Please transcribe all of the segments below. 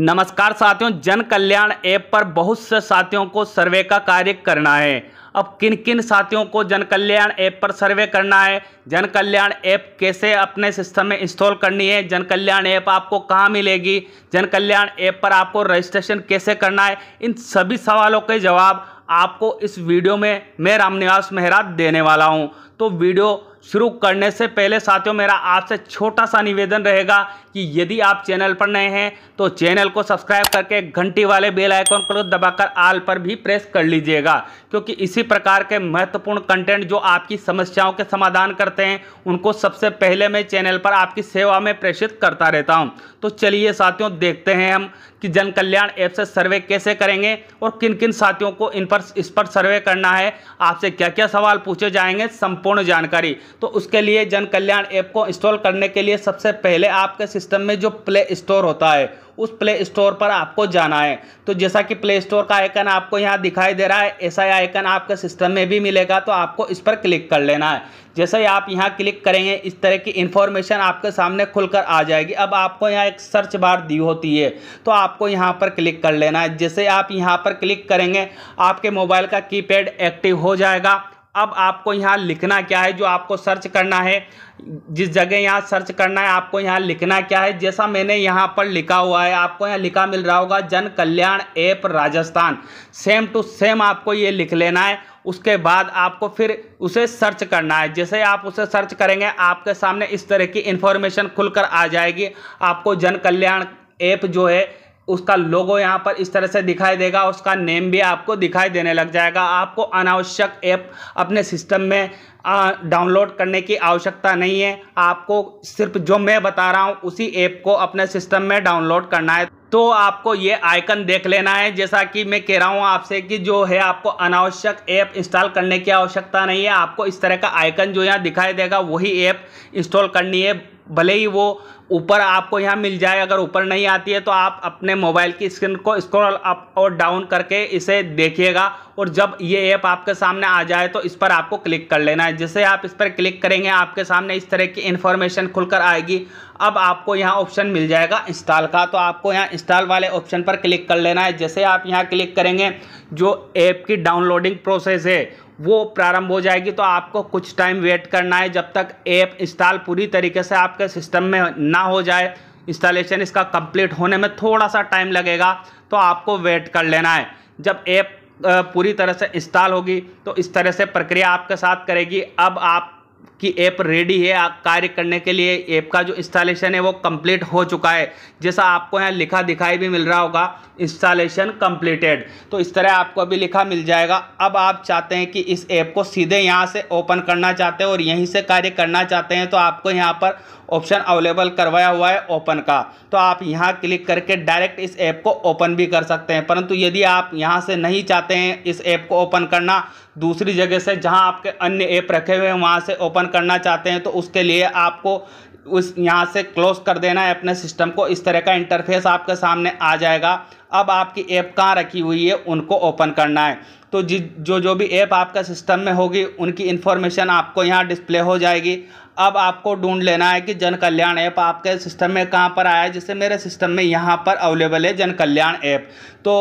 नमस्कार साथियों जन कल्याण ऐप पर बहुत से साथियों को सर्वे का कार्य करना है अब किन किन साथियों को जन कल्याण ऐप पर सर्वे करना है जन कल्याण ऐप कैसे अपने सिस्टम में इंस्टॉल करनी है जन कल्याण ऐप आपको कहाँ मिलेगी जन कल्याण ऐप पर आपको रजिस्ट्रेशन कैसे करना है इन सभी सवालों के जवाब आपको इस वीडियो में मैं रामनिवास मेहरा देने वाला हूँ तो वीडियो शुरू करने से पहले साथियों मेरा आपसे छोटा सा निवेदन रहेगा कि यदि आप चैनल पर नए हैं तो चैनल को सब्सक्राइब करके घंटी वाले बेल आइकन को दबाकर आल पर भी प्रेस कर लीजिएगा क्योंकि इसी प्रकार के महत्वपूर्ण कंटेंट जो आपकी समस्याओं के समाधान करते हैं उनको सबसे पहले मैं चैनल पर आपकी सेवा में प्रेषित करता रहता हूँ तो चलिए साथियों देखते हैं हम कि जन कल्याण ऐप से सर्वे कैसे करेंगे और किन किन साथियों को इन पर इस पर सर्वे करना है आपसे क्या क्या सवाल पूछे जाएंगे संपूर्ण जानकारी तो उसके लिए जन कल्याण ऐप को इंस्टॉल करने के लिए सबसे पहले आपके सिस्टम में जो प्ले स्टोर होता है उस प्ले स्टोर पर आपको जाना है तो जैसा कि प्ले स्टोर का आइकन आपको यहाँ दिखाई दे रहा है ऐसा ही आइकन आपके सिस्टम में भी मिलेगा तो आपको इस पर क्लिक कर लेना है जैसे ही आप यहाँ क्लिक करेंगे इस तरह की इन्फॉर्मेशन आपके सामने खुलकर आ जाएगी अब आपको यहाँ एक सर्च बार दी होती है तो आपको यहाँ पर क्लिक कर लेना है जैसे आप यहाँ पर क्लिक करेंगे आपके मोबाइल का की एक्टिव हो जाएगा अब आपको यहाँ लिखना क्या है जो आपको सर्च करना है जिस जगह यहाँ सर्च करना है आपको यहाँ लिखना क्या है जैसा मैंने यहाँ पर लिखा हुआ है आपको यहाँ लिखा मिल रहा होगा Jan Kalyan app Rajasthan same to same आपको ये लिख लेना है उसके बाद आपको फिर उसे सर्च करना है जैसे आप उसे सर्च करेंगे आपके सामने इस तरह की इन्फॉर्मेशन खुलकर आ जाएगी आपको जन कल्याण ऐप जो है उसका लोगो यहाँ पर इस तरह से दिखाई देगा उसका नेम भी आपको दिखाई देने लग जाएगा आपको अनावश्यक ऐप अपने सिस्टम में डाउनलोड करने की आवश्यकता नहीं है आपको सिर्फ जो मैं बता रहा हूँ उसी ऐप को अपने सिस्टम में डाउनलोड करना है तो आपको ये आइकन देख लेना है जैसा कि मैं कह रहा हूँ आपसे कि जो है आपको अनावश्यक ऐप इंस्टॉल करने की आवश्यकता नहीं है आपको इस तरह का आइकन जो यहाँ दिखाई देगा वही ऐप इंस्टॉल करनी है भले ही वो ऊपर आपको यहाँ मिल जाए अगर ऊपर नहीं आती है तो आप अपने मोबाइल की स्क्रीन को स्क्रॉल अप और डाउन करके इसे देखिएगा और जब ये ऐप आपके सामने आ जाए तो इस पर आपको क्लिक कर लेना है जैसे आप इस पर क्लिक करेंगे आपके सामने इस तरह की इन्फॉर्मेशन खुलकर आएगी अब आपको यहाँ ऑप्शन मिल जाएगा इंस्टॉल का तो आपको यहाँ इंस्टॉल वाले ऑप्शन पर क्लिक कर लेना है जैसे आप यहाँ क्लिक करेंगे जो ऐप की डाउनलोडिंग प्रोसेस है वो प्रारंभ हो जाएगी तो आपको कुछ टाइम वेट करना है जब तक ऐप इंस्टॉल पूरी तरीके से आपके सिस्टम में ना हो जाए इंस्टॉलेशन इसका कंप्लीट होने में थोड़ा सा टाइम लगेगा तो आपको वेट कर लेना है जब ऐप पूरी तरह से इंस्टॉल होगी तो इस तरह से प्रक्रिया आपके साथ करेगी अब आप की ऐप रेडी है आप कार्य करने के लिए ऐप का जो इंस्टॉलेशन है वो कंप्लीट हो चुका है जैसा आपको यहाँ लिखा दिखाई भी मिल रहा होगा इंस्टॉलेशन कंप्लीटेड तो इस तरह आपको अभी लिखा मिल जाएगा अब आप चाहते हैं कि इस ऐप को सीधे यहाँ से ओपन करना चाहते हैं और यहीं से कार्य करना चाहते हैं तो आपको यहाँ पर ऑप्शन अवेलेबल करवाया हुआ है ओपन का तो आप यहाँ क्लिक करके डायरेक्ट इस ऐप को ओपन भी कर सकते हैं परंतु यदि आप यहाँ से नहीं चाहते हैं इस ऐप को ओपन करना दूसरी जगह से जहाँ आपके अन्य ऐप रखे हुए हैं वहाँ से ओपन करना चाहते हैं तो उसके लिए आपको उस यहाँ से क्लोज कर देना है अपने सिस्टम को इस तरह का इंटरफेस आपके सामने आ जाएगा अब आपकी ऐप कहाँ रखी हुई है उनको ओपन करना है तो जि जो जो भी ऐप आपका सिस्टम में होगी उनकी इन्फॉर्मेशन आपको यहाँ डिस्प्ले हो जाएगी अब आपको ढूंढ लेना है कि जन कल्याण ऐप आपके सिस्टम में कहाँ पर आया है जैसे मेरे सिस्टम में यहाँ पर अवेलेबल है जन कल्याण ऐप तो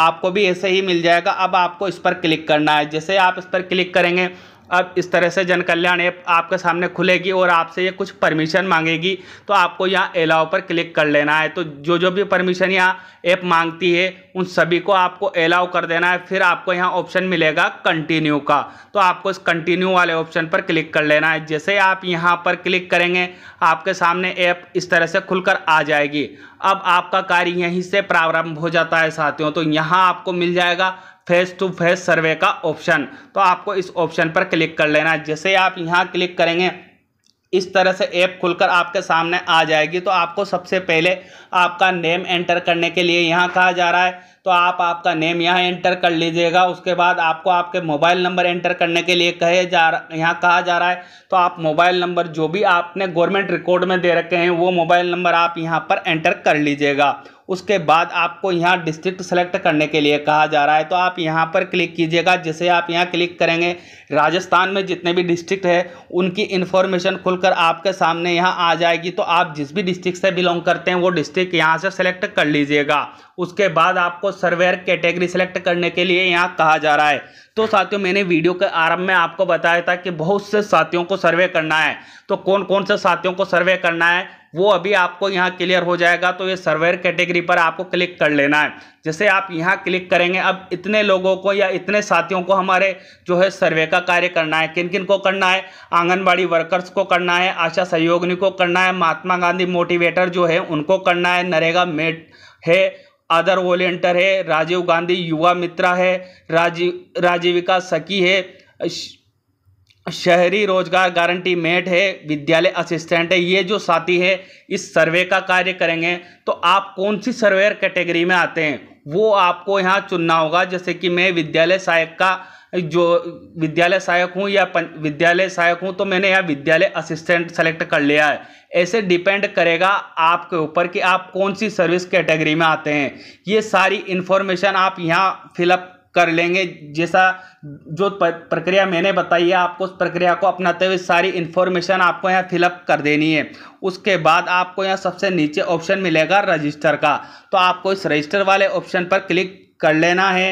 आपको भी ऐसे ही मिल जाएगा अब आपको इस पर क्लिक करना है जैसे आप इस पर क्लिक करेंगे अब इस तरह से जन कल्याण ऐप आपके सामने खुलेगी और आपसे ये कुछ परमिशन मांगेगी तो आपको यहाँ एलाव पर क्लिक कर लेना है तो जो जो भी परमिशन यहाँ ऐप मांगती है उन सभी को आपको एलाव कर देना है फिर आपको यहाँ ऑप्शन मिलेगा कंटिन्यू का तो आपको इस कंटिन्यू वाले ऑप्शन पर क्लिक कर लेना है जैसे आप यहाँ पर क्लिक करेंगे आपके सामने ऐप इस तरह से खुलकर आ जाएगी अब आपका कार्य यहीं से प्रारंभ हो जाता है साथियों तो यहाँ आपको मिल जाएगा फेस टू फेस सर्वे का ऑप्शन तो आपको इस ऑप्शन पर क्लिक कर लेना है जैसे आप यहाँ क्लिक करेंगे इस तरह से ऐप खुलकर आपके सामने आ जाएगी तो आपको सबसे पहले आपका नेम एंटर करने के लिए यहाँ कहा जा रहा है तो आप आपका नेम यहाँ एंटर कर लीजिएगा उसके बाद आपको आपके मोबाइल नंबर एंटर करने के लिए कहे जा यहाँ कहा जा रहा है तो आप मोबाइल नंबर जो भी आपने गवर्नमेंट रिकॉर्ड में दे रखे हैं वो मोबाइल नंबर आप यहाँ पर एंटर कर लीजिएगा उसके बाद आपको यहाँ डिस्ट्रिक्ट सेलेक्ट करने के लिए कहा जा रहा है तो आप यहाँ पर क्लिक कीजिएगा जैसे आप यहाँ क्लिक करेंगे राजस्थान में जितने भी डिस्ट्रिक्ट है उनकी इन्फॉर्मेशन खुलकर आपके सामने यहाँ आ जाएगी तो आप जिस भी डिस्ट्रिक्ट से बिलोंग करते हैं वो डिस्ट्रिक्ट यहाँ से सेलेक्ट कर लीजिएगा उसके बाद आपको सर्वेयर कैटेगरी सेलेक्ट करने के लिए यहाँ कहा जा रहा है तो साथियों मैंने वीडियो के आरंभ में आपको बताया था कि बहुत से साथियों को सर्वे करना है तो कौन कौन से साथियों को सर्वे करना है वो अभी आपको यहाँ क्लियर हो जाएगा तो ये सर्वेयर कैटेगरी पर आपको क्लिक कर लेना है जैसे आप यहाँ क्लिक करेंगे अब इतने लोगों को या इतने साथियों को हमारे जो है सर्वे का कार्य करना है किन किन को करना है आंगनबाड़ी वर्कर्स को करना है आशा सहयोगिनी को करना है महात्मा गांधी मोटिवेटर जो है उनको करना है नरेगा मेट है अदर वॉलेंटर है राजीव गांधी युवा मित्रा है राजीव राजीविका सखी है शहरी रोजगार गारंटी मेट है विद्यालय असिस्टेंट है ये जो साथी है इस सर्वे का कार्य करेंगे तो आप कौन सी सर्वेयर कैटेगरी में आते हैं वो आपको यहाँ चुनना होगा जैसे कि मैं विद्यालय सहायक का जो विद्यालय सहायक हूँ या विद्यालय सहायक हूँ तो मैंने यहाँ विद्यालय असिस्टेंट सेलेक्ट कर लिया है ऐसे डिपेंड करेगा आपके ऊपर कि आप कौन सी सर्विस कैटेगरी में आते हैं ये सारी इन्फॉर्मेशन आप यहाँ फिलअप कर लेंगे जैसा जो प्रक्रिया मैंने बताई है आपको उस प्रक्रिया को अपनाते हुए सारी इन्फॉर्मेशन आपको यहाँ फिलअप कर देनी है उसके बाद आपको यहाँ सबसे नीचे ऑप्शन मिलेगा रजिस्टर का तो आपको इस रजिस्टर वाले ऑप्शन पर क्लिक कर लेना है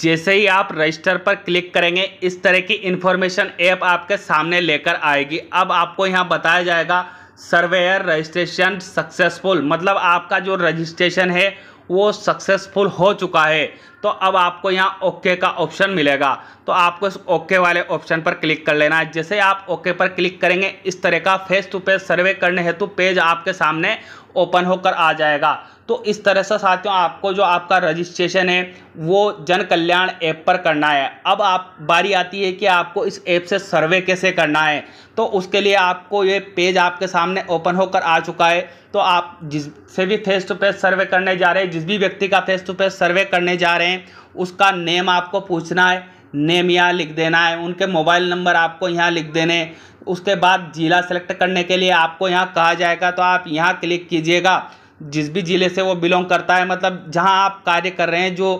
जैसे ही आप रजिस्टर पर क्लिक करेंगे इस तरह की इन्फॉर्मेशन ऐप आपके सामने लेकर आएगी अब आपको यहाँ बताया जाएगा सर्वेयर रजिस्ट्रेशन सक्सेसफुल मतलब आपका जो रजिस्ट्रेशन है वो सक्सेसफुल हो चुका है तो अब आपको यहाँ ओके का ऑप्शन मिलेगा तो आपको इस ओके वाले ऑप्शन पर क्लिक कर लेना है जैसे आप ओके पर क्लिक करेंगे इस तरह का फेस टू फेस सर्वे करने हेतु पेज आपके सामने ओपन होकर आ जाएगा तो इस तरह से साथियों आपको जो आपका रजिस्ट्रेशन है वो जन कल्याण ऐप पर करना है अब आप बारी आती है कि आपको इस ऐप से सर्वे कैसे करना है तो उसके लिए आपको ये पेज आपके सामने ओपन होकर आ चुका है तो आप जिससे भी फेस टू फेस सर्वे करने जा रहे हैं जिस भी व्यक्ति का फेस टू फेस सर्वे करने जा रहे हैं उसका नेम आपको पूछना है नेम यहाँ लिख देना है उनके मोबाइल नंबर आपको यहाँ लिख देने उसके बाद ज़िला सेलेक्ट करने के लिए आपको यहाँ कहा जाएगा तो आप यहाँ क्लिक कीजिएगा जिस भी ज़िले से वो बिलोंग करता है मतलब जहाँ आप कार्य कर रहे हैं जो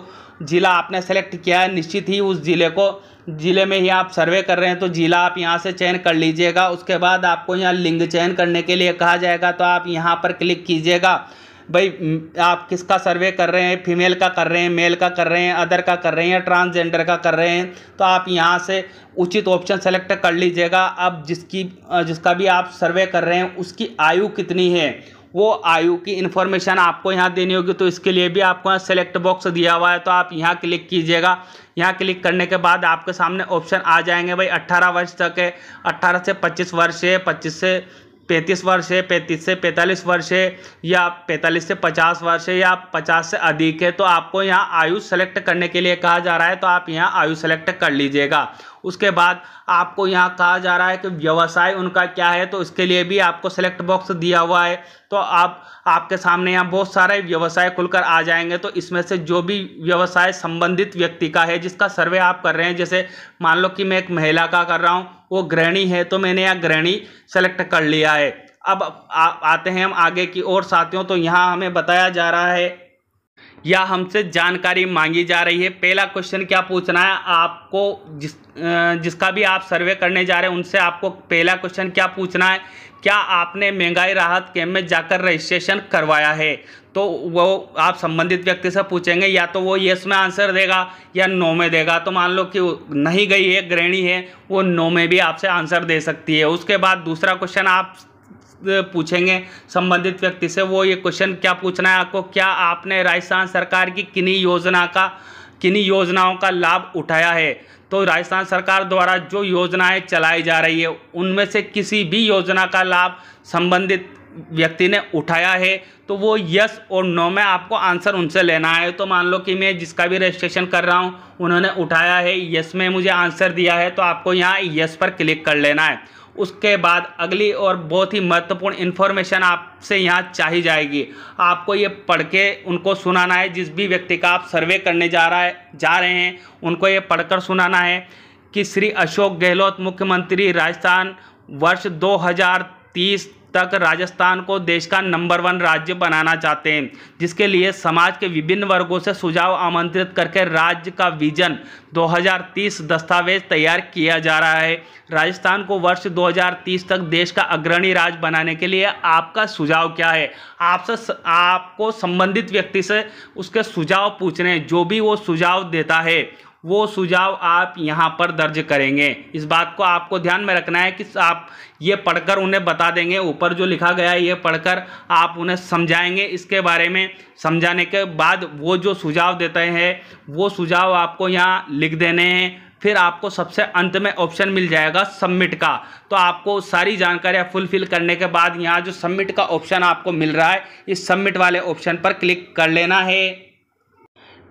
ज़िला आपने सेलेक्ट किया है निश्चित ही उस ज़िले को ज़िले में ही आप सर्वे कर रहे हैं तो ज़िला आप यहाँ से चयन कर लीजिएगा उसके बाद आपको यहाँ लिंग चयन करने के लिए कहा जाएगा तो आप यहाँ पर क्लिक कीजिएगा भाई आप किसका सर्वे कर रहे हैं फीमेल का कर रहे हैं मेल का कर रहे हैं अदर का कर रहे हैं या ट्रांसजेंडर का कर रहे हैं तो आप यहाँ से उचित ऑप्शन सेलेक्ट कर लीजिएगा अब जिसकी जिसका भी आप सर्वे कर रहे हैं उसकी आयु कितनी है वो आयु की इन्फॉर्मेशन आपको यहाँ देनी होगी तो इसके लिए भी आपको यहाँ सेलेक्ट बॉक्स दिया हुआ है तो आप यहाँ क्लिक कीजिएगा यहाँ क्लिक करने के बाद आपके सामने ऑप्शन आ जाएंगे भाई 18 वर्ष तक है 18 से 25 वर्ष है 25 से पैंतीस वर्ष है पैंतीस से पैंतालीस वर्ष है या पैंतालीस से पचास वर्ष है या पचास से अधिक है तो आपको यहाँ आयु सेलेक्ट करने के लिए कहा जा रहा है तो आप यहाँ आयु सेलेक्ट कर लीजिएगा उसके बाद आपको यहाँ कहा जा रहा है कि व्यवसाय उनका क्या है तो इसके लिए भी आपको सेलेक्ट बॉक्स दिया हुआ है तो आप आपके सामने यहाँ बहुत सारे व्यवसाय खुलकर आ जाएंगे तो इसमें से जो भी व्यवसाय संबंधित व्यक्ति का है जिसका सर्वे आप कर रहे हैं जैसे मान लो कि मैं एक महिला का कर रहा हूँ वो ग्रहणी है तो मैंने यहाँ ग्रहणी सेलेक्ट कर लिया है अब आ, आते हैं हम आगे की ओर साथियों तो यहाँ हमें बताया जा रहा है या हमसे जानकारी मांगी जा रही है पहला क्वेश्चन क्या पूछना है आपको जिस जिसका भी आप सर्वे करने जा रहे हैं उनसे आपको पहला क्वेश्चन क्या पूछना है क्या आपने महंगाई राहत कैम्प में जाकर रजिस्ट्रेशन करवाया है तो वो आप संबंधित व्यक्ति से पूछेंगे या तो वो यस में आंसर देगा या नो में देगा तो मान लो कि नहीं गई है गृहणी है वो नो में भी आपसे आंसर दे सकती है उसके बाद दूसरा क्वेश्चन आप पूछेंगे संबंधित व्यक्ति से वो ये क्वेश्चन क्या पूछना है आपको क्या आपने राजस्थान सरकार की किन्हीं योजना का किन्हीं योजनाओं का लाभ उठाया है तो राजस्थान सरकार द्वारा जो योजनाएं चलाई जा रही है उनमें से किसी भी योजना का लाभ संबंधित व्यक्ति ने उठाया है तो वो यस और नो में आपको आंसर उनसे लेना है तो मान लो कि मैं जिसका भी रजिस्ट्रेशन कर रहा हूँ उन्होंने उठाया है यस में मुझे आंसर दिया है तो आपको यहाँ यस पर क्लिक कर लेना है उसके बाद अगली और बहुत ही महत्वपूर्ण इन्फॉर्मेशन आपसे यहाँ चाही जाएगी आपको ये पढ़ के उनको सुनाना है जिस भी व्यक्ति का आप सर्वे करने जा रहा है जा रहे हैं उनको ये पढ़कर सुनाना है कि श्री अशोक गहलोत मुख्यमंत्री राजस्थान वर्ष 2030 तक राजस्थान को देश का नंबर वन राज्य बनाना चाहते हैं जिसके लिए समाज के विभिन्न वर्गों से सुझाव आमंत्रित करके राज्य का विजन 2030 दस्तावेज तैयार किया जा रहा है राजस्थान को वर्ष 2030 तक देश का अग्रणी राज्य बनाने के लिए आपका सुझाव क्या है आपसे आपको संबंधित व्यक्ति से उसके सुझाव पूछने जो भी वो सुझाव देता है वो सुझाव आप यहाँ पर दर्ज करेंगे इस बात को आपको ध्यान में रखना है कि आप ये पढ़कर उन्हें बता देंगे ऊपर जो लिखा गया है ये पढ़कर आप उन्हें समझाएंगे इसके बारे में समझाने के बाद वो जो सुझाव देते हैं वो सुझाव आपको यहाँ लिख देने हैं फिर आपको सबसे अंत में ऑप्शन मिल जाएगा सबमिट का तो आपको सारी जानकारियाँ फुलफिल करने के बाद यहाँ जो सबमिट का ऑप्शन आपको मिल रहा है इस सबमिट वाले ऑप्शन पर क्लिक कर लेना है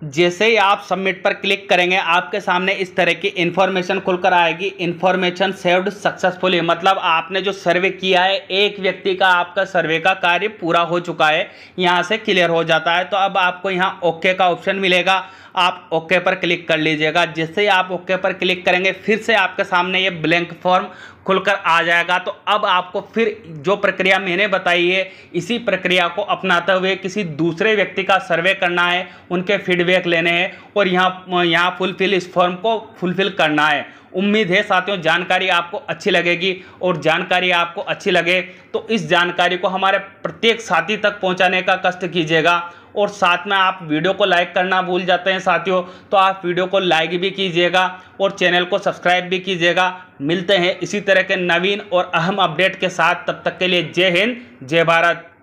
जैसे ही आप सबमिट पर क्लिक करेंगे आपके सामने इस तरह की इन्फॉर्मेशन खुलकर आएगी इन्फॉर्मेशन सेव्ड सक्सेसफुली मतलब आपने जो सर्वे किया है एक व्यक्ति का आपका सर्वे का कार्य पूरा हो चुका है यहाँ से क्लियर हो जाता है तो अब आपको यहाँ ओके का ऑप्शन मिलेगा आप ओके पर क्लिक कर लीजिएगा जैसे ही आप ओके पर क्लिक करेंगे फिर से आपके सामने ये ब्लैंक फॉर्म खुलकर आ जाएगा तो अब आपको फिर जो प्रक्रिया मैंने बताई है इसी प्रक्रिया को अपनाते हुए किसी दूसरे व्यक्ति का सर्वे करना है उनके फीडबैक लेने हैं और यहाँ यहाँ फुलफिल इस फॉर्म को फुलफिल करना है उम्मीद है साथियों जानकारी आपको अच्छी लगेगी और जानकारी आपको अच्छी लगे तो इस जानकारी को हमारे प्रत्येक साथी तक पहुँचाने का कष्ट कीजिएगा और साथ में आप वीडियो को लाइक करना भूल जाते हैं साथियों तो आप वीडियो को लाइक भी कीजिएगा और चैनल को सब्सक्राइब भी कीजिएगा मिलते हैं इसी तरह के नवीन और अहम अपडेट के साथ तब तक के लिए जय हिंद जय भारत